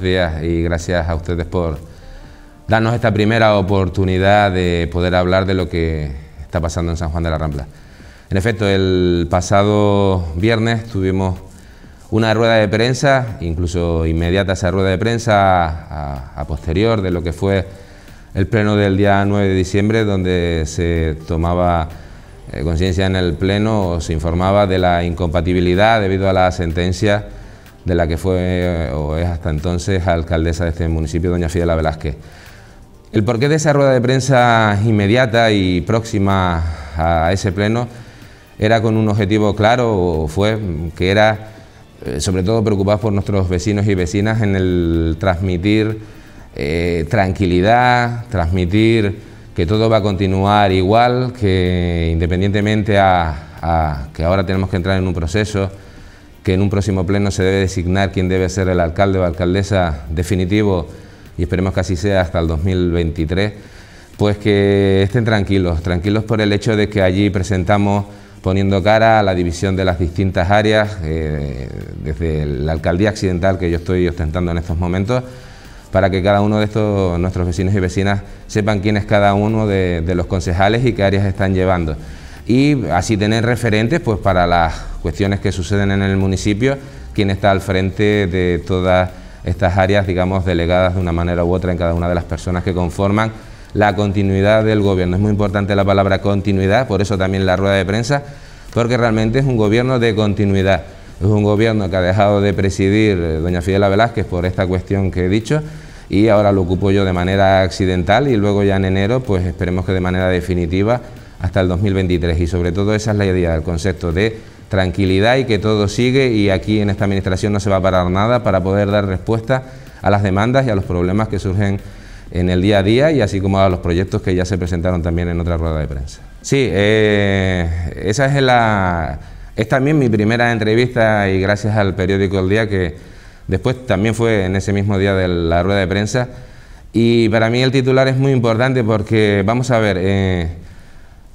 días y gracias a ustedes por darnos esta primera oportunidad de poder hablar de lo que está pasando en San Juan de la Rambla. En efecto, el pasado viernes tuvimos una rueda de prensa, incluso inmediata esa rueda de prensa, a, a posterior de lo que fue el pleno del día 9 de diciembre, donde se tomaba eh, conciencia en el pleno o se informaba de la incompatibilidad debido a la sentencia de la que fue eh, o es hasta entonces alcaldesa de este municipio, doña Fidela Velázquez. El porqué de esa rueda de prensa inmediata y próxima a ese pleno era con un objetivo claro, fue que era eh, sobre todo preocupar por nuestros vecinos y vecinas en el transmitir eh, tranquilidad, transmitir que todo va a continuar igual, que independientemente a, a que ahora tenemos que entrar en un proceso que en un próximo pleno se debe designar quién debe ser el alcalde o alcaldesa definitivo, y esperemos que así sea hasta el 2023, pues que estén tranquilos, tranquilos por el hecho de que allí presentamos poniendo cara a la división de las distintas áreas, eh, desde la alcaldía Occidental que yo estoy ostentando en estos momentos, para que cada uno de estos nuestros vecinos y vecinas sepan quién es cada uno de los concejales y qué áreas están llevando y así tener referentes pues, para las cuestiones que suceden en el municipio, quien está al frente de todas estas áreas, digamos, delegadas de una manera u otra en cada una de las personas que conforman la continuidad del gobierno. Es muy importante la palabra continuidad, por eso también la rueda de prensa, porque realmente es un gobierno de continuidad. Es un gobierno que ha dejado de presidir eh, doña Fidela Velázquez por esta cuestión que he dicho y ahora lo ocupo yo de manera accidental y luego ya en enero, pues esperemos que de manera definitiva hasta el 2023 y sobre todo esa es la idea, del concepto de tranquilidad y que todo sigue y aquí en esta administración no se va a parar nada para poder dar respuesta a las demandas y a los problemas que surgen en el día a día y así como a los proyectos que ya se presentaron también en otra rueda de prensa. Sí, eh, esa es la... Es también mi primera entrevista y gracias al periódico El Día que después también fue en ese mismo día de la rueda de prensa y para mí el titular es muy importante porque vamos a ver... Eh,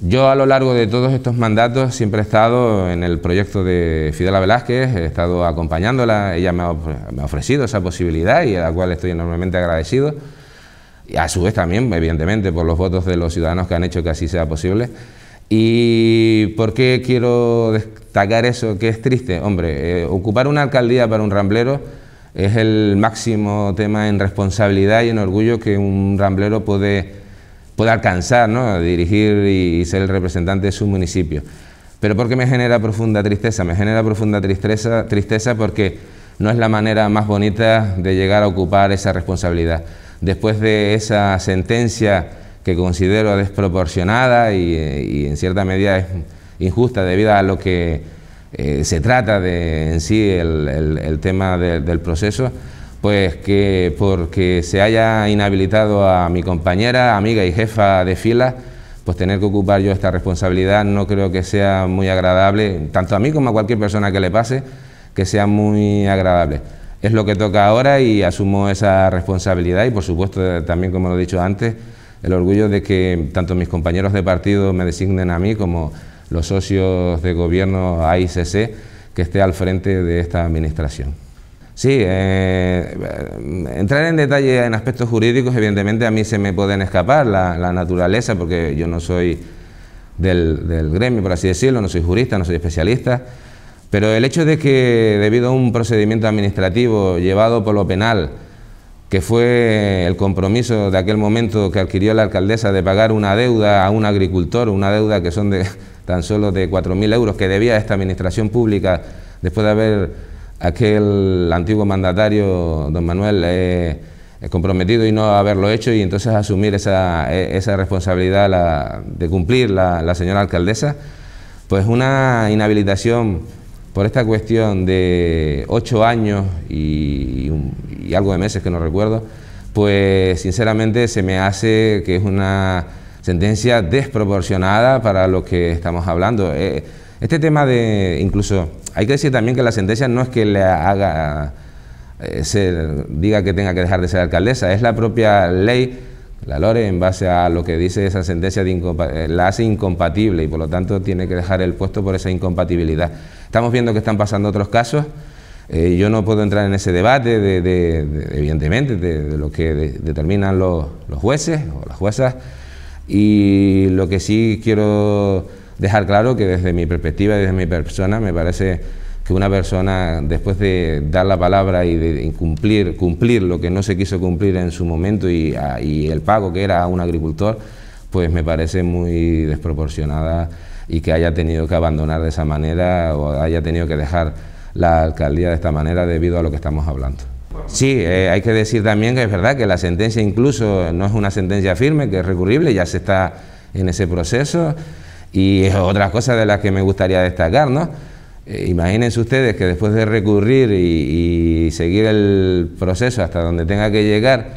yo a lo largo de todos estos mandatos siempre he estado en el proyecto de Fidela Velázquez, he estado acompañándola, ella me ha, ofrecido esa posibilidad y a la cual estoy enormemente agradecido. Y a su vez también, evidentemente, por los votos de los ciudadanos que han hecho que así sea posible. ¿Y por qué quiero destacar eso? Que es triste. Hombre, eh, ocupar una alcaldía para un ramblero es el máximo tema en responsabilidad y en orgullo que un ramblero puede pueda alcanzar, ¿no? A dirigir y ser el representante de su municipio. Pero ¿por qué me genera profunda tristeza? Me genera profunda tristeza, tristeza porque no es la manera más bonita de llegar a ocupar esa responsabilidad. Después de esa sentencia que considero desproporcionada y, en cierta medida es injusta debido a lo que eh, se trata de en sí el, tema del proceso, pues que porque se haya inhabilitado a mi compañera, amiga y jefa de fila, pues tener que ocupar yo esta responsabilidad no creo que sea muy agradable, tanto a mí como a cualquier persona que le pase, que sea muy agradable. Es lo que toca ahora y asumo esa responsabilidad y por supuesto también, como lo he dicho antes, el orgullo de que tanto mis compañeros de partido me designen a mí como los socios de gobierno AICC que esté al frente de esta administración. Sí, eh, eh, entrar en detalle en aspectos jurídicos, evidentemente a mí se me pueden escapar la, naturaleza, porque yo no soy del, gremio, por así decirlo, no soy jurista, no soy especialista, pero el hecho de que debido a un procedimiento administrativo llevado por lo penal, que fue el compromiso de aquel momento que adquirió la alcaldesa de pagar una deuda a un agricultor, una deuda que son de tan solo de 4.000 euros que debía esta administración pública después de haber aquel antiguo mandatario, don Manuel, eh, comprometido y no haberlo hecho y entonces asumir esa, e, responsabilidad de cumplir la, señora alcaldesa, pues una inhabilitación por esta cuestión de ocho años y, algo de meses que no recuerdo, pues sinceramente se me hace que es una sentencia desproporcionada para lo que estamos hablando. Eh, este tema de incluso hay que decir también que la sentencia no es que le haga, eh, diga que tenga que dejar de ser alcaldesa, es la propia ley, la Lore, en base a lo que dice esa sentencia, de eh, la hace incompatible y por lo tanto tiene que dejar el puesto por esa incompatibilidad. Estamos viendo que están pasando otros casos. Eh, yo no puedo entrar en ese debate, de, evidentemente, de, lo que determinan los, jueces o las juezas. Y lo que sí quiero dejar claro que desde mi perspectiva, desde mi persona, me parece que una persona, después de dar la palabra y de cumplir, cumplir lo que no se quiso cumplir en su momento ah, y, el pago que era a un agricultor, pues me parece muy desproporcionada y que haya tenido que abandonar de esa manera o haya tenido que dejar la alcaldía de esta manera debido a lo que estamos hablando. Sí, eh, hay que decir también que es verdad que la sentencia incluso no es una sentencia firme, que es recurrible, ya se está en ese proceso. Y es otra cosa de las que me gustaría destacar, ¿no? Eh, imagínense ustedes que después de recurrir y, seguir el proceso hasta donde tenga que llegar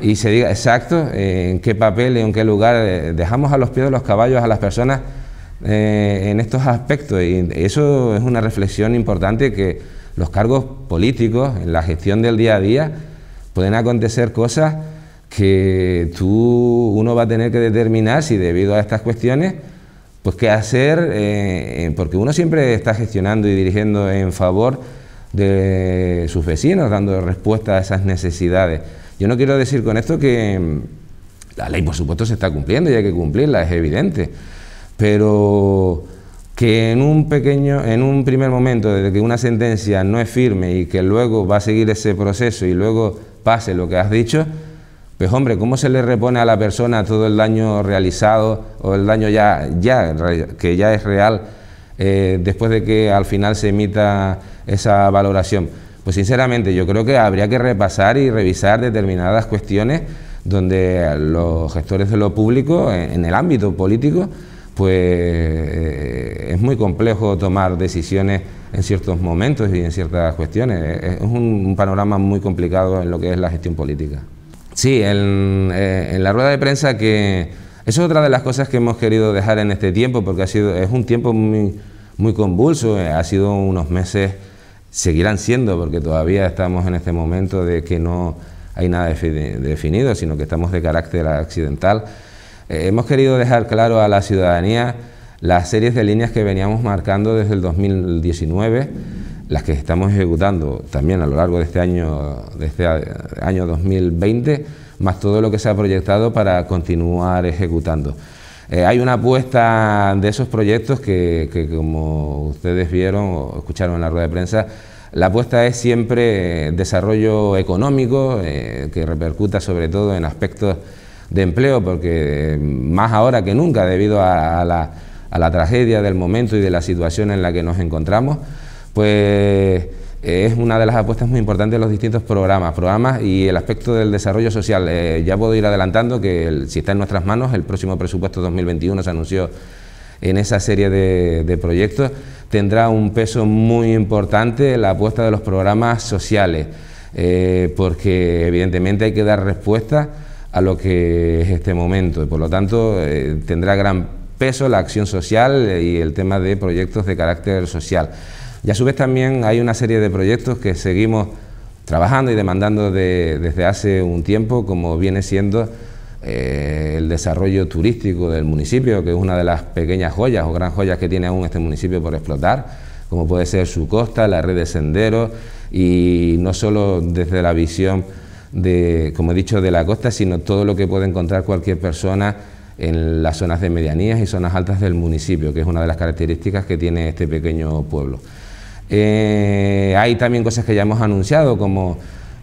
y se diga exacto eh, en qué papel y en qué lugar eh, dejamos a los pies de los caballos a las personas en estos aspectos y eso es una reflexión importante que los cargos políticos en la gestión del día a día pueden acontecer cosas que tú uno va a tener que determinar si debido a estas cuestiones pues qué hacer, eh, eh, porque uno siempre está gestionando y dirigiendo en favor de sus vecinos, dando respuesta a esas necesidades. Yo no quiero decir con esto que mm, la ley, por supuesto, se está cumpliendo y hay que cumplirla, es evidente, pero que en un pequeño, en un primer momento, desde que una sentencia no es firme y que luego va a seguir ese proceso y luego pase lo que has dicho, pues hombre, ¿cómo se le repone a la persona todo el daño realizado o el daño ya, ya que ya es real eh, después de que al final se emita esa valoración? Pues sinceramente yo creo que habría que repasar y revisar determinadas cuestiones donde los gestores de lo público, en, el ámbito político, pues eh, es muy complejo tomar decisiones en ciertos momentos y en ciertas cuestiones. Es un panorama muy complicado en lo que es la gestión política. Sí, eh, en, la rueda de prensa que... Eso es otra de las cosas que hemos querido dejar en este tiempo, porque ha sido, es un tiempo muy, muy convulso, eh, ha sido unos meses, seguirán siendo, porque todavía estamos en este momento de que no hay nada definido, sino que estamos de carácter accidental. Eh, hemos querido dejar claro a la ciudadanía las series de líneas que veníamos marcando desde el 2019 las que estamos ejecutando también a lo largo de este año, de este año 2020, más todo lo que se ha proyectado para continuar ejecutando. Eh, hay una apuesta de esos proyectos que, como ustedes vieron o escucharon en la rueda de prensa, la apuesta es siempre eh, desarrollo económico, eh, que repercuta sobre todo en aspectos de empleo, porque más ahora que nunca, debido la, a la tragedia del momento y de la situación en la que nos encontramos, pues eh, es una de las apuestas muy importantes de los distintos programas, programas y el aspecto del desarrollo social. Eh, ya puedo ir adelantando que si está en nuestras manos, el próximo presupuesto 2021 se anunció en esa serie de, proyectos, tendrá un peso muy importante la apuesta de los programas sociales, eh, porque evidentemente hay que dar respuesta a lo que es este momento y por lo tanto tendrá gran peso la acción social y el tema de proyectos de carácter social. Y a su vez también hay una serie de proyectos que seguimos trabajando y demandando desde hace un tiempo, como viene siendo eh, el desarrollo turístico del municipio, que es una de las pequeñas joyas o gran joyas que tiene aún este municipio por explotar como puede ser su costa, la red de senderos, y no solo desde la visión de, como he dicho, de la costa, sino todo lo que puede encontrar cualquier persona en las zonas de medianías y zonas altas del municipio, que es una de las características que tiene este pequeño pueblo. Eh, hay también cosas que ya hemos anunciado, como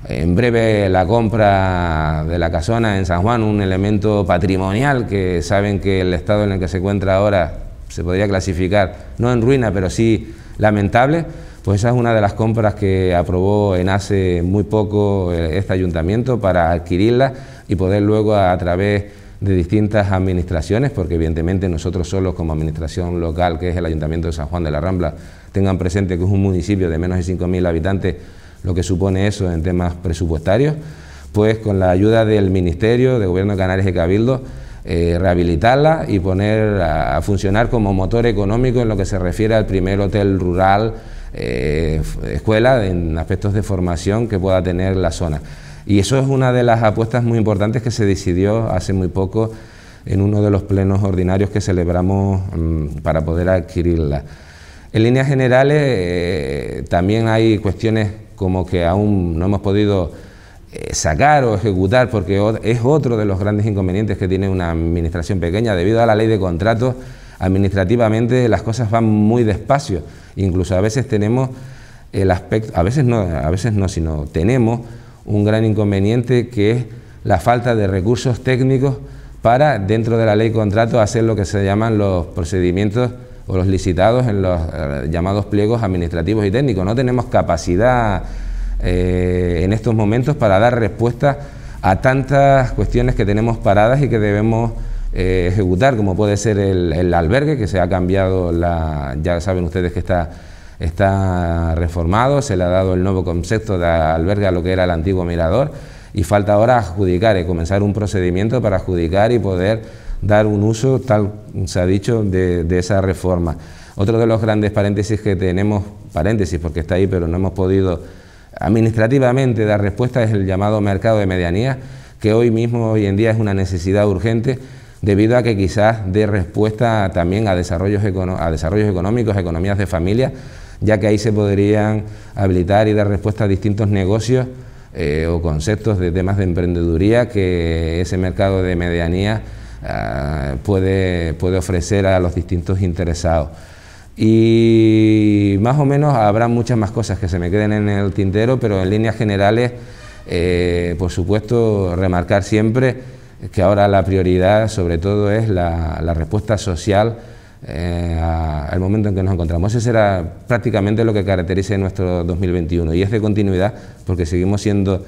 en breve la compra de la casona en San Juan, un elemento patrimonial que saben que el estado en el que se encuentra ahora se podría clasificar, no en ruina, pero sí lamentable. Pues esa es una de las compras que aprobó en hace muy poco eh, este ayuntamiento para adquirirla y poder luego a través de distintas administraciones, porque evidentemente nosotros solos como administración local, que es el Ayuntamiento de San Juan de la Rambla, tengan presente que es un municipio de menos de 5.000 habitantes, lo que supone eso en temas presupuestarios, pues con la ayuda del Ministerio de Gobierno de Canarias y Cabildo, eh, rehabilitarla y poner a, funcionar como motor económico en lo que se refiere al primer hotel rural, eh, escuela, en aspectos de formación que pueda tener la zona. Y eso es una de las apuestas muy importantes que se decidió hace muy poco en uno de los plenos ordinarios que celebramos mm, para poder adquirirla. En líneas generales, eh, también hay cuestiones como que aún no hemos podido eh, sacar o ejecutar, porque es otro de los grandes inconvenientes que tiene una administración pequeña. Debido a la ley de contratos, administrativamente las cosas van muy despacio. Incluso a veces tenemos el aspecto, a veces no, a veces no, sino tenemos un gran inconveniente que es la falta de recursos técnicos para, dentro de la ley de contratos, hacer lo que se llaman los procedimientos o los licitados en los eh, llamados pliegos administrativos y técnicos. No tenemos capacidad eh, en estos momentos para dar respuesta a tantas cuestiones que tenemos paradas y que debemos eh, ejecutar, como puede ser el, albergue, que se ha cambiado, la, ya saben ustedes que está, está reformado, se le ha dado el nuevo concepto de albergue a lo que era el antiguo mirador, y falta ahora adjudicar y comenzar un procedimiento para adjudicar y poder dar un uso, tal se ha dicho, de, esa reforma. Otro de los grandes paréntesis que tenemos, paréntesis porque está ahí, pero no hemos podido administrativamente dar respuesta es el llamado mercado de medianía, que hoy mismo, hoy en día es una necesidad urgente debido a que quizás dé respuesta también a desarrollos, a desarrollos económicos, economías de familia, ya que ahí se podrían habilitar y dar respuesta a distintos negocios eh, o conceptos de temas de emprendeduría que ese mercado de medianía eh, puede, puede ofrecer a los distintos interesados. Y más o menos habrá muchas más cosas que se me queden en el tintero, pero en líneas generales, eh, por supuesto, remarcar siempre que ahora la prioridad sobre todo es la, respuesta social eh, al momento en que nos encontramos. Eso será prácticamente lo que caracteriza nuestro 2021 y es de continuidad porque seguimos siendo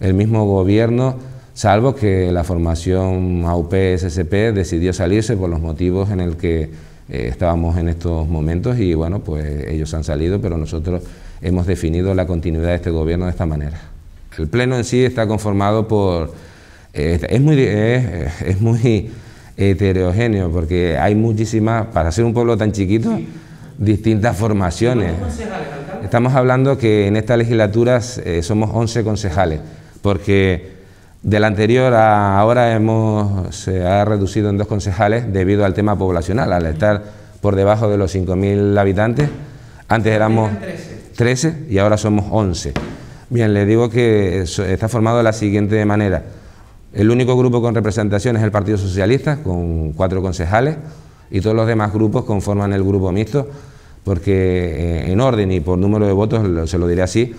el mismo gobierno salvo que la formación aup scp decidió salirse por los motivos en el que eh, estábamos en estos momentos y bueno, pues ellos han salido, pero nosotros hemos definido la continuidad de este gobierno de esta manera. El Pleno en sí está conformado por... Eh, es muy... es muy heterogéneo, porque hay muchísimas, para ser un pueblo tan chiquito, distintas formaciones. Estamos hablando que en esta legislatura eh, somos 11 concejales, porque del anterior a ahora hemos, se ha reducido en dos concejales debido al tema poblacional, al estar por debajo de los 5.000 habitantes. Antes éramos 13 y ahora somos 11. Bien, le digo que está formado de la siguiente manera. El único grupo con representación es el Partido Socialista, con cuatro concejales, y todos los demás grupos conforman el grupo mixto, porque eh, en orden y por número de votos, se lo diré así,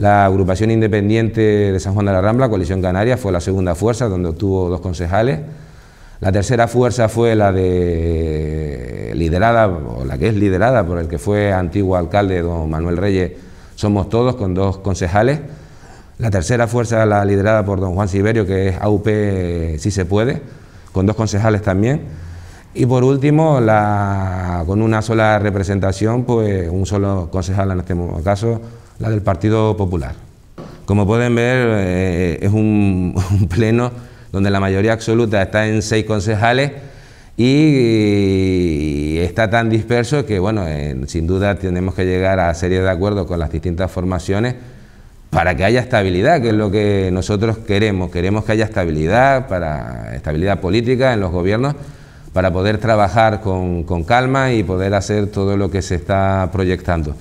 la agrupación independiente de San Juan de la Rambla, Coalición Canaria, fue la segunda fuerza, donde obtuvo dos concejales. La tercera fuerza fue la de liderada, o la que es liderada por el que fue antiguo alcalde, don Manuel Reyes, Somos Todos, con dos concejales. La tercera fuerza, la liderada por don Juan Siberio, que es AUP Si Se Puede, con dos concejales también. Y por último, la, con una sola representación, pues un solo concejal en este caso, la del Partido Popular. Como pueden ver, eh, es un, pleno donde la mayoría absoluta está en seis concejales y, está tan disperso que, bueno, sin duda tenemos que llegar a series de acuerdos con las distintas formaciones para que haya estabilidad, que es lo que nosotros queremos. Queremos que haya estabilidad, para estabilidad política en los gobiernos, para poder trabajar con calma y poder hacer todo lo que se está proyectando.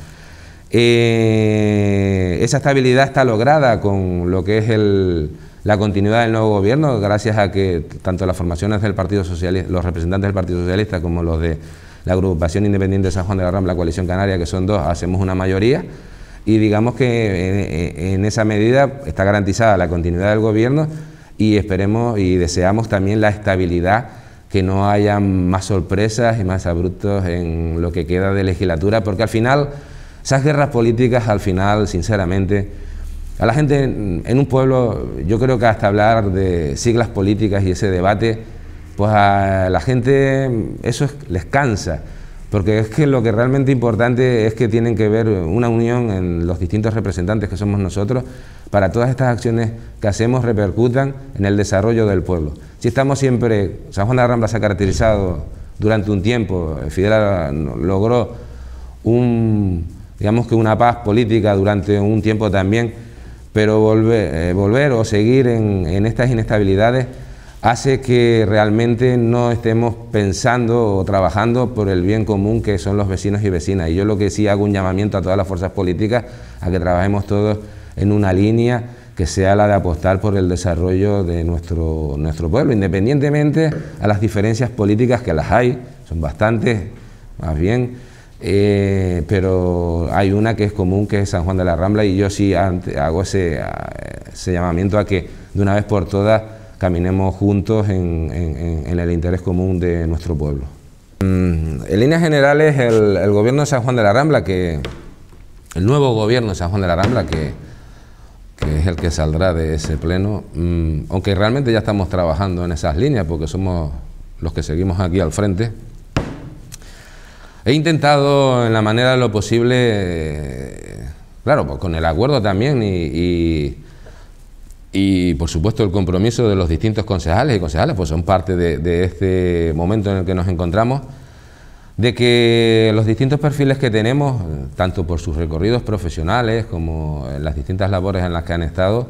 Eh, esa estabilidad está lograda con lo que es la continuidad del nuevo gobierno, gracias a que tanto las formaciones del Partido Socialista, los representantes del Partido Socialista como los de la agrupación independiente de San Juan de la Rambla, Coalición Canaria, que son dos, hacemos una mayoría. Y digamos que en esa medida está garantizada la continuidad del gobierno y esperemos y deseamos también la estabilidad, que no haya más sorpresas y más abruptos en lo que queda de legislatura, porque al final esas guerras políticas al final, sinceramente, a la gente en un pueblo, yo creo que hasta hablar de siglas políticas y ese debate, pues a la gente eso les cansa, porque es que lo que realmente importante es que tienen que ver una unión en los distintos representantes que somos nosotros para todas estas acciones que hacemos repercutan en el desarrollo del pueblo. Si estamos siempre, San Juan de Rambla se ha caracterizado durante un tiempo, eh, Fidel logró un digamos que una paz política durante un tiempo también, pero volver, eh, volver o seguir en, estas inestabilidades hace que realmente no estemos pensando o trabajando por el bien común que son los vecinos y vecinas. Y yo lo que sí hago un llamamiento a todas las fuerzas políticas a que trabajemos todos en una línea que sea la de apostar por el desarrollo de nuestro, nuestro pueblo, independientemente a las diferencias políticas que las hay, son bastantes, más bien, eh, pero hay una que es común, que es San Juan de la Rambla, y yo sí hago ah, ese, llamamiento a que de una vez por todas caminemos juntos en, el interés común de nuestro pueblo. Mm, en líneas generales, el, gobierno de San Juan de la Rambla, que el nuevo gobierno de San Juan de la Rambla, que es el que saldrá de ese pleno, mm, aunque realmente ya estamos trabajando en esas líneas, porque somos los que seguimos aquí al frente, He intentado en la manera de lo posible, eh, claro, pues con el acuerdo también y, por supuesto el compromiso de los distintos concejales y concejales, pues son parte de, de este momento en el que nos encontramos, de que los distintos perfiles que tenemos, tanto por sus recorridos profesionales como en las distintas labores en las que han estado,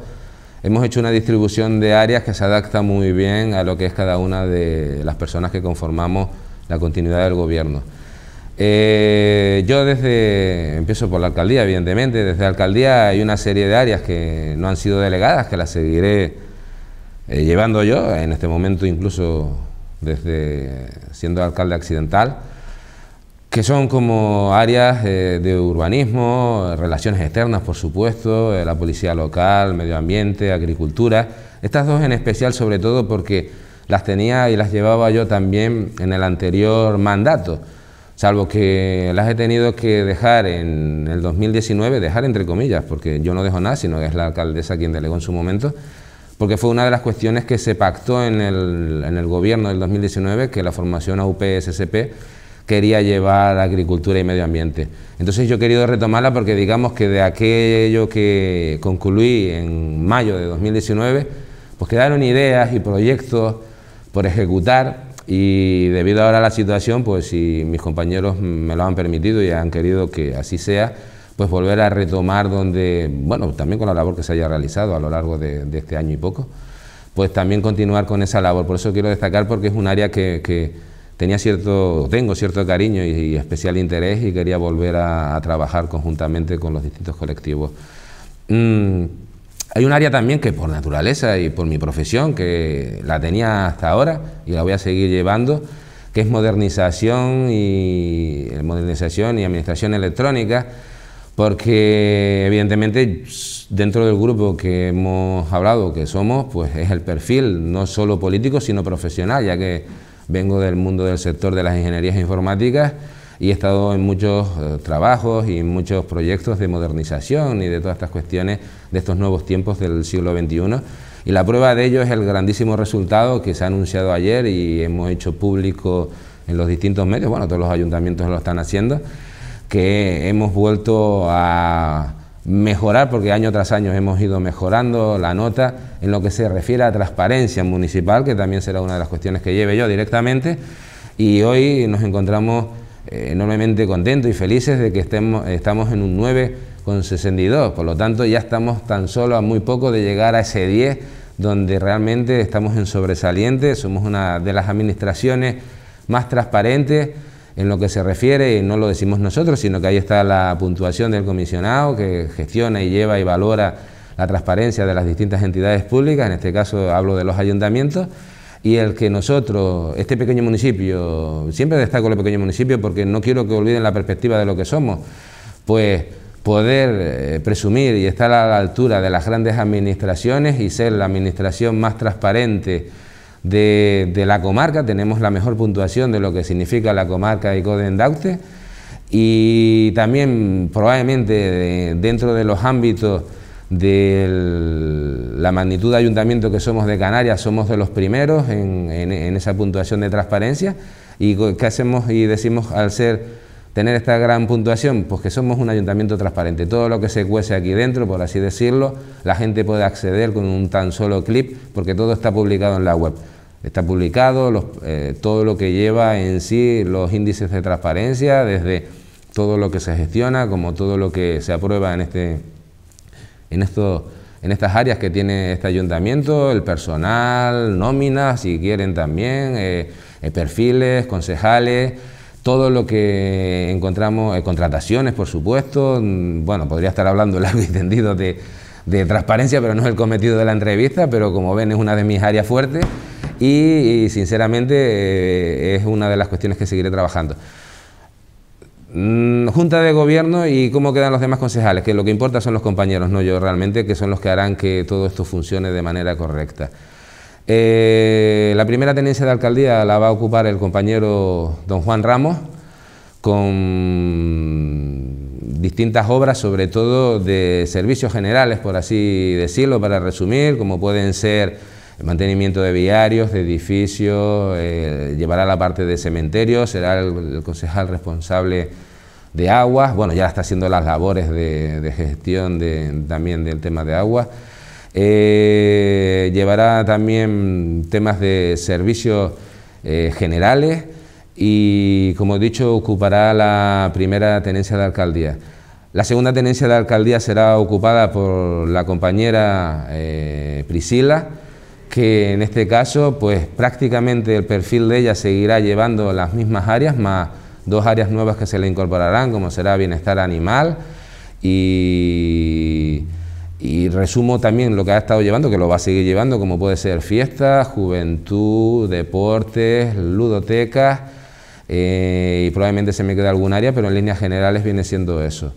hemos hecho una distribución de áreas que se adapta muy bien a lo que es cada una de las personas que conformamos la continuidad del gobierno. Eh, yo desde, empiezo por la alcaldía, evidentemente, desde la alcaldía hay una serie de áreas que no han sido delegadas, que las seguiré eh, llevando yo, en este momento incluso desde siendo alcalde accidental, que son como áreas eh, de urbanismo, relaciones externas, por supuesto, la policía local, medio ambiente, agricultura, estas dos en especial sobre todo porque las tenía y las llevaba yo también en el anterior mandato salvo que las he tenido que dejar en el 2019, dejar entre comillas, porque yo no dejo nada, sino que es la alcaldesa quien delegó en su momento, porque fue una de las cuestiones que se pactó en el, gobierno del 2019, que la formación AUPSCP quería llevar agricultura y medio ambiente. Entonces yo he querido retomarla porque digamos que de aquello que concluí en mayo de 2019, pues quedaron ideas y proyectos por ejecutar y debido ahora a la situación, pues si mis compañeros me lo han permitido y han querido que así sea, pues volver a retomar donde, bueno, también con la labor que se haya realizado a lo largo de, este año y poco, pues también continuar con esa labor. Por eso quiero destacar porque es un área que, tenía cierto, tengo cierto cariño y, especial interés y quería volver a, trabajar conjuntamente con los distintos colectivos. Mm, hay un área también que por naturaleza y por mi profesión, que la tenía hasta ahora y la voy a seguir llevando, que es modernización y eh, modernización y administración electrónica, porque evidentemente dentro del grupo que hemos hablado, que somos, pues es el perfil no solo político sino profesional, ya que vengo del mundo del sector de las ingenierías informáticas y he estado en muchos eh, trabajos y en muchos proyectos de modernización y de todas estas cuestiones de estos nuevos tiempos del siglo XXI. Y la prueba de ello es el grandísimo resultado que se ha anunciado ayer y hemos hecho público en los distintos medios, bueno, todos los ayuntamientos lo están haciendo, que hemos vuelto a mejorar, porque año tras año hemos ido mejorando la nota en lo que se refiere a transparencia municipal, que también será una de las cuestiones que lleve yo directamente, y hoy nos encontramos eh, enormemente contentos y felices de que estemos, estamos en un 9,62, por lo tanto ya estamos tan solo a muy poco de llegar a ese 10, donde realmente estamos en sobresaliente, somos una de las administraciones más transparentes en lo que se refiere, y no lo decimos nosotros, sino que ahí está la puntuación del comisionado que gestiona y lleva y valora la transparencia de las distintas entidades públicas, en este caso hablo de los ayuntamientos, y el que nosotros, este pequeño municipio, siempre destaco el pequeño municipio porque no quiero que olviden la perspectiva de lo que somos, pues poder eh, presumir y estar a la altura de las grandes administraciones y ser la administración más transparente de, la comarca, tenemos la mejor puntuación de lo que significa la comarca y en Daute y también probablemente eh, dentro de los ámbitos de la magnitud de ayuntamiento que somos de Canarias, somos de los primeros en, en, esa puntuación de transparencia. ¿Y qué hacemos y decimos al ser tener esta gran puntuación? Pues que somos un ayuntamiento transparente. Todo lo que se cuece aquí dentro, por así decirlo, la gente puede acceder con un tan solo clip porque todo está publicado en la web. Está publicado eh, todo lo que lleva en sí los índices de transparencia, desde todo lo que se gestiona como todo lo que se aprueba en este en, en estas áreas que tiene este ayuntamiento, el personal, nóminas, si quieren también, eh, eh, perfiles, concejales, todo lo que encontramos, eh, contrataciones, por supuesto. Mm, bueno, podría estar hablando largo y tendido de, de transparencia, pero no es el cometido de la entrevista, pero como ven es una de mis áreas fuertes y, sinceramente es una de las cuestiones que seguiré trabajando. Mm, junta de Gobierno y cómo quedan los demás concejales, que lo que importa son los compañeros, no yo realmente, que son los que harán que todo esto funcione de manera correcta. Eh, la primera tenencia de alcaldía la va a ocupar el compañero don Juan Ramos, con distintas obras, sobre todo de servicios generales, por así decirlo, para resumir, como pueden ser mantenimiento de viarios, de edificios, eh, llevará la parte de cementerio... será el, concejal responsable de aguas, bueno, ya está haciendo las labores de, gestión también del tema de agua eh, llevará también temas de servicios eh, generales y, como he dicho, ocupará la primera tenencia de alcaldía. La segunda tenencia de alcaldía será ocupada por la compañera Priscila que en este caso pues prácticamente el perfil de ella seguirá llevando las mismas áreas, más dos áreas nuevas que se le incorporarán, como será bienestar animal y, resumo también lo que ha estado llevando, que lo va a seguir llevando, como puede ser fiestas, juventud, deportes, ludotecas, eh, y probablemente se me quede algún área, pero en líneas generales viene siendo eso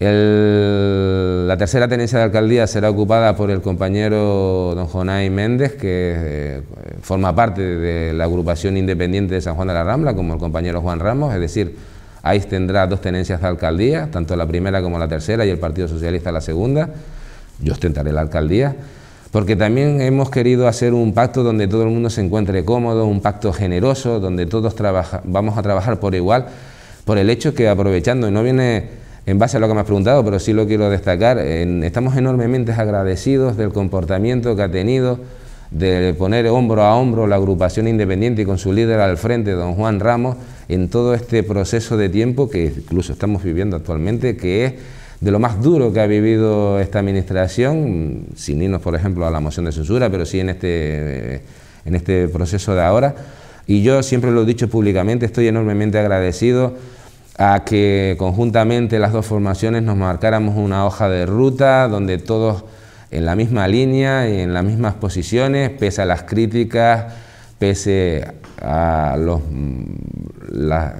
la tercera tenencia de alcaldía será ocupada por el compañero don Jonay Méndez, que eh, forma parte de la agrupación independiente de San Juan de la Rambla, como el compañero Juan Ramos, es decir, ahí tendrá dos tenencias de alcaldía, tanto la primera como la tercera, y el Partido Socialista la segunda. Yo ostentaré la alcaldía, porque también hemos querido hacer un pacto donde todo el mundo se encuentre cómodo, un pacto generoso, donde todos trabaja, vamos a trabajar por igual, por el hecho que aprovechando, y no viene en base a lo que me has preguntado, pero sí lo quiero destacar, estamos enormemente agradecidos del comportamiento que ha tenido, de poner hombro a hombro la agrupación independiente y con su líder al frente, don Juan Ramos, en todo este proceso de tiempo que incluso estamos viviendo actualmente, que es de lo más duro que ha vivido esta administración, sin irnos, por ejemplo, a la moción de censura, pero sí en este, en este proceso de ahora. Y yo siempre lo he dicho públicamente, estoy enormemente agradecido a que conjuntamente las dos formaciones nos marcáramos una hoja de ruta donde todos en la misma línea y en las mismas posiciones, pese a las críticas, pese a mm, las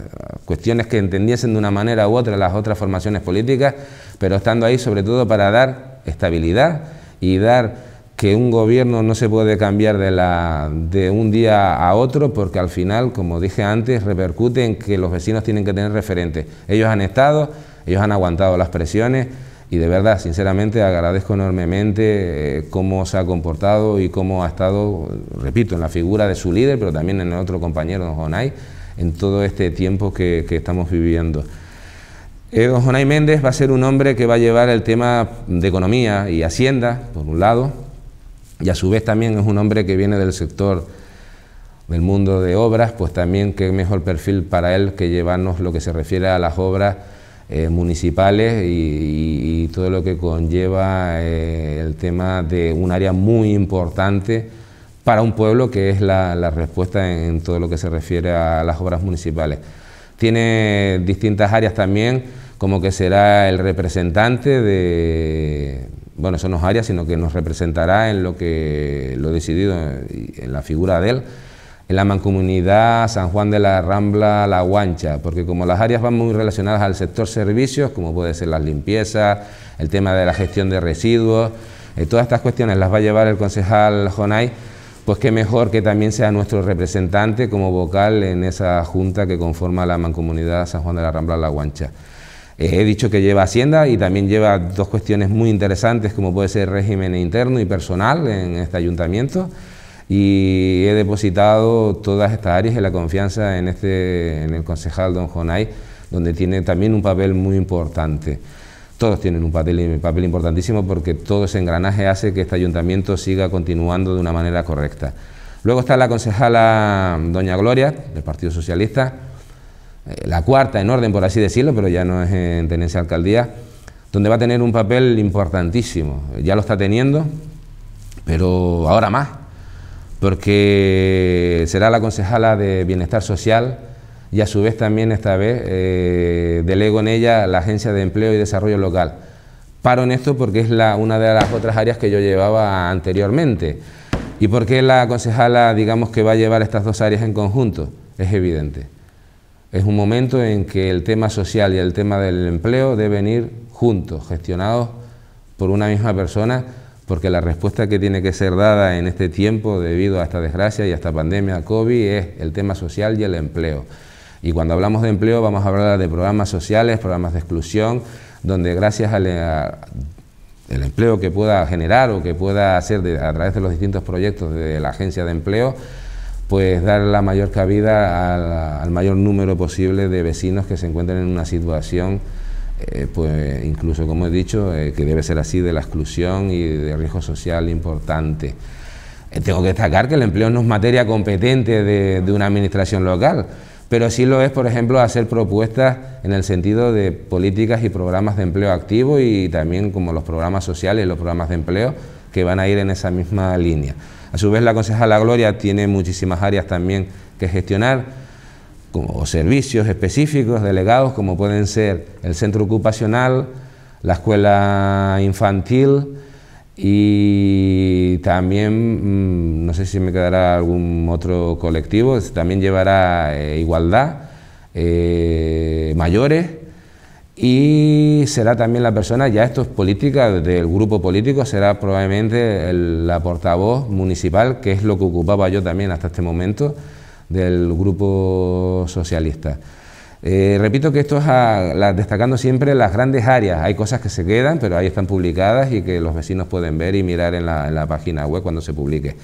cuestiones que entendiesen de una manera u otra las otras formaciones políticas, pero estando ahí sobre todo para dar estabilidad y dar que un gobierno no se puede cambiar de, la, de un día a otro porque al final, como dije antes, repercute en que los vecinos tienen que tener referentes. Ellos han estado, ellos han aguantado las presiones y de verdad, sinceramente, agradezco enormemente eh, cómo se ha comportado y cómo ha estado, repito, en la figura de su líder, pero también en el otro compañero, don Jonay, en todo este tiempo que, estamos viviendo. Eh, don Jonay Méndez va a ser un hombre que va a llevar el tema de economía y hacienda, por un lado, y a su vez también es un hombre que viene del sector del mundo de obras, pues también qué mejor perfil para él que llevarnos lo que se refiere a las obras eh, municipales y, todo lo que conlleva eh, el tema de un área muy importante para un pueblo que es la, respuesta en todo lo que se refiere a las obras municipales. Tiene distintas áreas también como que será el representante de, bueno, eso no es área, sino que nos representará en lo que lo decidido, eh, en la figura de él, en la mancomunidad San Juan de la Rambla La Guancha, porque como las áreas van muy relacionadas al sector servicios, como puede ser las limpiezas, el tema de la gestión de residuos, eh, todas estas cuestiones las va a llevar el concejal Jonay, pues qué mejor que también sea nuestro representante como vocal en esa junta que conforma la mancomunidad San Juan de la Rambla La Guancha. Eh, he dicho que lleva Hacienda y también lleva dos cuestiones muy interesantes como puede ser régimen interno y personal en este ayuntamiento y he depositado todas estas áreas de la confianza en, este, en el concejal don Jonay, donde tiene también un papel muy importante. Todos tienen un papel, un papel importantísimo porque todo ese engranaje hace que este ayuntamiento siga continuando de una manera correcta. Luego está la concejala doña Gloria, del Partido Socialista, eh, la cuarta en orden, por así decirlo, pero ya no es en tenencia alcaldía, donde va a tener un papel importantísimo. Ya lo está teniendo, pero ahora más, porque será la concejala de Bienestar Social y a su vez también esta vez eh, delego en ella la Agencia de Empleo y Desarrollo Local. Paro en esto porque es la, una de las otras áreas que yo llevaba anteriormente. ¿Y por qué la concejala, digamos, que va a llevar estas dos áreas en conjunto? Es evidente. Es un momento en que el tema social y el tema del empleo deben ir juntos, gestionados por una misma persona, porque la respuesta que tiene que ser dada en este tiempo debido a esta desgracia y a esta pandemia COVID es el tema social y el empleo. Y cuando hablamos de empleo vamos a hablar de programas sociales, programas de exclusión, donde gracias al eh, empleo que pueda generar o que pueda hacer a través de los distintos proyectos de la agencia de empleo, pues dar la mayor cabida al, mayor número posible de vecinos que se encuentren en una situación, eh, pues incluso como he dicho, eh, que debe ser así, de la exclusión y de riesgo social importante. Eh, tengo que destacar que el empleo no es materia competente de, de una administración local, pero sí lo es, por ejemplo, hacer propuestas en el sentido de políticas y programas de empleo activo y también como los programas sociales y los programas de empleo que van a ir en esa misma línea. A su vez, la la Gloria tiene muchísimas áreas también que gestionar como servicios específicos delegados como pueden ser el centro ocupacional, la escuela infantil y también, mm, no sé si me quedará algún otro colectivo, también llevará eh, igualdad, eh, mayores y será también la persona, ya esto es política del grupo político, será probablemente la portavoz municipal, que es lo que ocupaba yo también hasta este momento del grupo socialista. Eh, repito que esto es destacando siempre las grandes áreas. Hay cosas que se quedan, pero ahí están publicadas y que los vecinos pueden ver y mirar en la, en la, página web cuando se publique.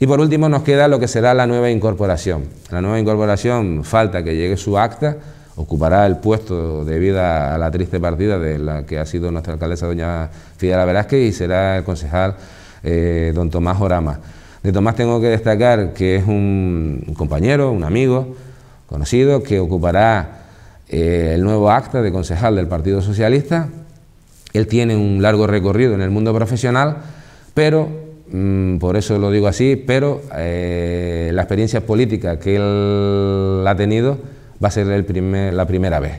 Y por último nos queda lo que será la nueva incorporación. La nueva incorporación falta que llegue su acta ocupará el puesto debido a la triste partida de la que ha sido nuestra alcaldesa doña Fidela Velázquez y será el concejal eh, don Tomás Orama. De Tomás tengo que destacar que es un compañero, un amigo conocido que ocupará eh, el nuevo acta de concejal del Partido Socialista. Él tiene un largo recorrido en el mundo profesional, pero, mm, por eso lo digo así, pero eh, la experiencia política que él ha tenido va a ser el primer, la primera vez.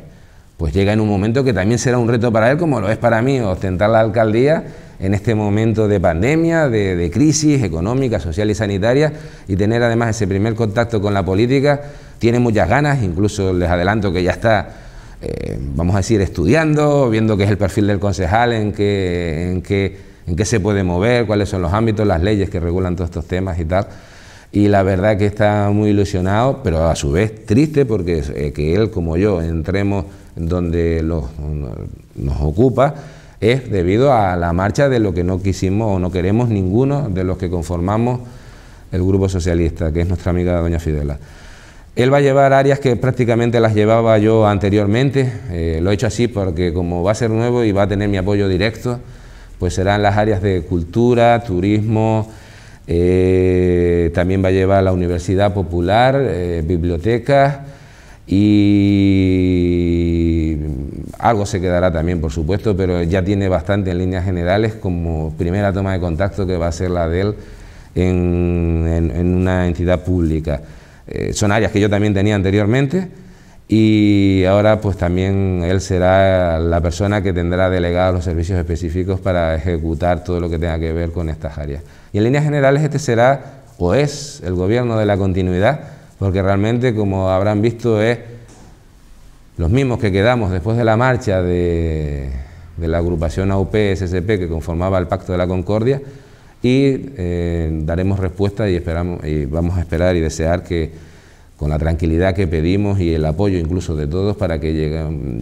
Pues llega en un momento que también será un reto para él, como lo es para mí, ostentar la alcaldía en este momento de pandemia, de, crisis económica, social y sanitaria, y tener además ese primer contacto con la política. Tiene muchas ganas, incluso les adelanto que ya está eh, vamos a decir, estudiando, viendo qué es el perfil del concejal, en qué, en qué se puede mover, cuáles son los ámbitos, las leyes que regulan todos estos temas y tal y la verdad que está muy ilusionado, pero a su vez triste porque eh, que él como yo entremos donde los, nos ocupa es debido a la marcha de lo que no quisimos o no queremos ninguno de los que conformamos el Grupo Socialista, que es nuestra amiga doña Fidela. Él va a llevar áreas que prácticamente las llevaba yo anteriormente, eh, lo he hecho así porque como va a ser nuevo y va a tener mi apoyo directo, pues serán las áreas de cultura, turismo, eh, también va a llevar a la Universidad Popular, eh, bibliotecas y algo se quedará también, por supuesto, pero ya tiene bastante en líneas generales como primera toma de contacto que va a ser la de él en, una entidad pública. Eh, son áreas que yo también tenía anteriormente y ahora pues también él será la persona que tendrá delegados los servicios específicos para ejecutar todo lo que tenga que ver con estas áreas. Y en líneas generales este será o es el gobierno de la continuidad, porque realmente, como habrán visto, es los mismos que quedamos después de la marcha de, la agrupación AUP-SCP que conformaba el Pacto de la Concordia, y eh, daremos respuesta y, esperamos, y vamos a esperar y desear que con la tranquilidad que pedimos y el apoyo incluso de todos para que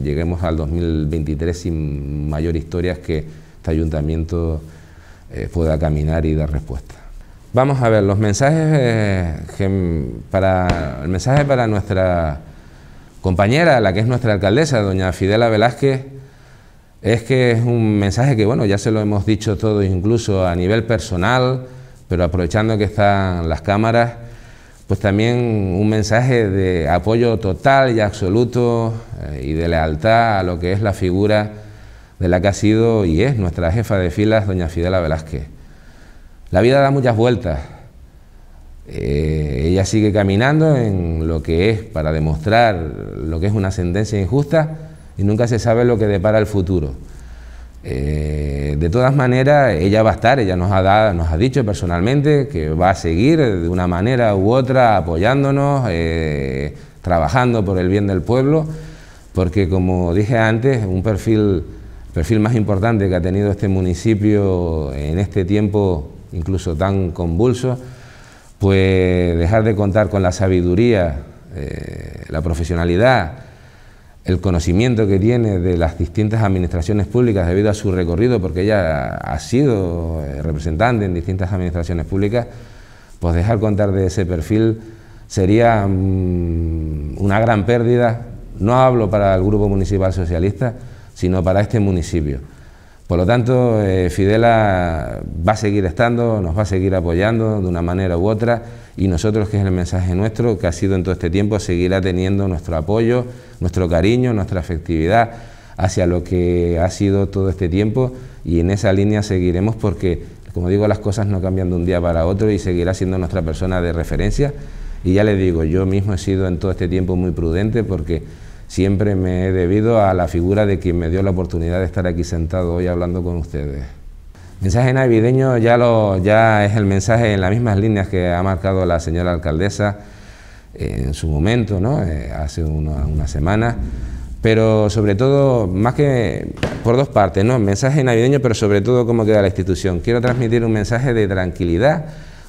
lleguemos al 2023 sin mayor historias que este ayuntamiento eh, pueda caminar y dar respuesta. Vamos a ver, los mensajes eh, para, el mensaje para nuestra compañera, la que es nuestra alcaldesa, doña Fidela Velázquez, es que es un mensaje que, bueno, ya se lo hemos dicho todo... incluso a nivel personal, pero aprovechando que están las cámaras, pues también un mensaje de apoyo total y absoluto eh, y de lealtad a lo que es la figura de la que ha sido y es nuestra jefa de filas, doña Fidela Velázquez. La vida da muchas vueltas. Eh, ella sigue caminando en lo que es para demostrar lo que es una sentencia injusta y nunca se sabe lo que depara el futuro. Eh, de todas maneras, ella va a estar, ella nos ha, dado, nos ha dicho personalmente que va a seguir de una manera u otra apoyándonos, eh, trabajando por el bien del pueblo, porque como dije antes, un perfil perfil más importante que ha tenido este municipio en este tiempo incluso tan convulso, pues dejar de contar con la sabiduría, eh, la profesionalidad, el conocimiento que tiene de las distintas administraciones públicas debido a su recorrido, porque ella ha sido eh, representante en distintas administraciones públicas, pues dejar contar de ese perfil sería mm, una gran pérdida. No hablo para el Grupo Municipal Socialista, sino para este municipio. Por lo tanto, eh, Fidela va a seguir estando, nos va a seguir apoyando de una manera u otra y nosotros, que es el mensaje nuestro, que ha sido en todo este tiempo, seguirá teniendo nuestro apoyo, nuestro cariño, nuestra afectividad hacia lo que ha sido todo este tiempo y en esa línea seguiremos porque, como digo, las cosas no cambian de un día para otro y seguirá siendo nuestra persona de referencia. Y ya le digo, yo mismo he sido en todo este tiempo muy prudente porque siempre me he debido a la figura de quien me dio la oportunidad de estar aquí sentado hoy hablando con ustedes. mensaje navideño ya, lo, ya es el mensaje en las mismas líneas que ha marcado la señora alcaldesa eh, en su momento, ¿no? Eh, hace unas una semanas pero sobre todo, más que por dos partes, ¿no? mensaje navideño, pero sobre todo cómo queda la institución. Quiero transmitir un mensaje de tranquilidad,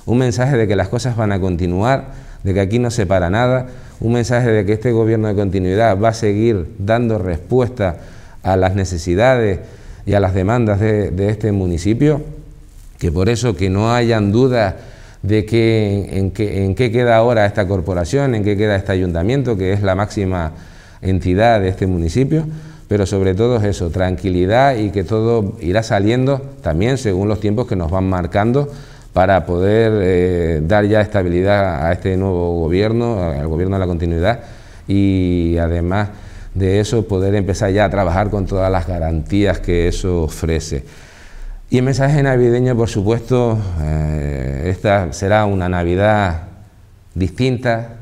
un mensaje de que las cosas van a continuar, de que aquí no se para nada, un mensaje de que este gobierno de continuidad va a seguir dando respuesta a las necesidades y a las demandas de, este municipio, que por eso que no hayan dudas de que, en, en qué queda ahora esta corporación, en qué queda este ayuntamiento, que es la máxima entidad de este municipio, pero sobre todo es eso, tranquilidad y que todo irá saliendo también según los tiempos que nos van marcando para poder eh, dar ya estabilidad a este nuevo gobierno, al gobierno de la continuidad y además de eso poder empezar ya a trabajar con todas las garantías que eso ofrece. Y el mensaje navideño, por supuesto, eh, esta será una Navidad distinta,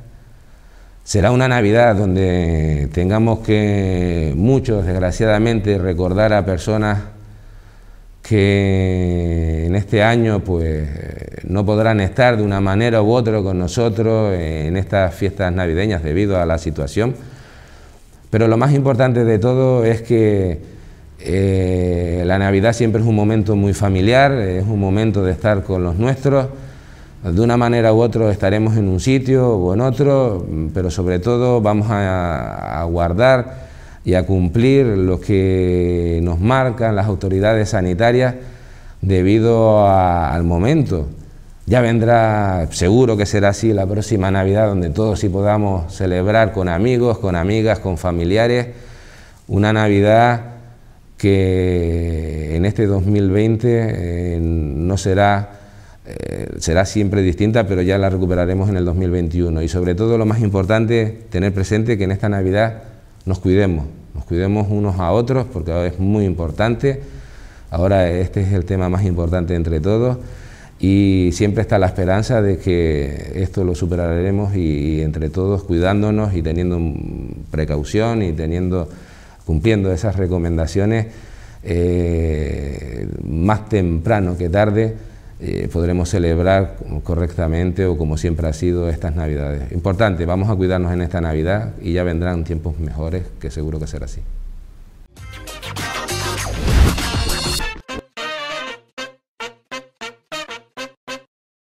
será una Navidad donde tengamos que muchos, desgraciadamente, recordar a personas que en este año pues no podrán estar de una manera u otra con nosotros en estas fiestas navideñas debido a la situación. Pero lo más importante de todo es que eh, la Navidad siempre es un momento muy familiar, es un momento de estar con los nuestros. De una manera u otra estaremos en un sitio o en otro, pero sobre todo vamos a guardar y a cumplir lo que nos marcan las autoridades sanitarias debido al momento. Ya vendrá, seguro que será así la próxima Navidad, donde todos sí podamos celebrar con amigos, con amigas, con familiares, una Navidad que en este 2020 eh, no será, eh, será siempre distinta, pero ya la recuperaremos en el 2021. Y sobre todo lo más importante, tener presente que en esta Navidad nos cuidemos, nos cuidemos unos a otros porque ahora es muy importante. Ahora este es el tema más importante entre todos y siempre está la esperanza de que esto lo superaremos y, entre todos cuidándonos y teniendo precaución y teniendo cumpliendo esas recomendaciones eh, más temprano que tarde eh, podremos celebrar correctamente o como siempre ha sido estas Navidades. Importante, vamos a cuidarnos en esta Navidad y ya vendrán tiempos mejores, que seguro que será así.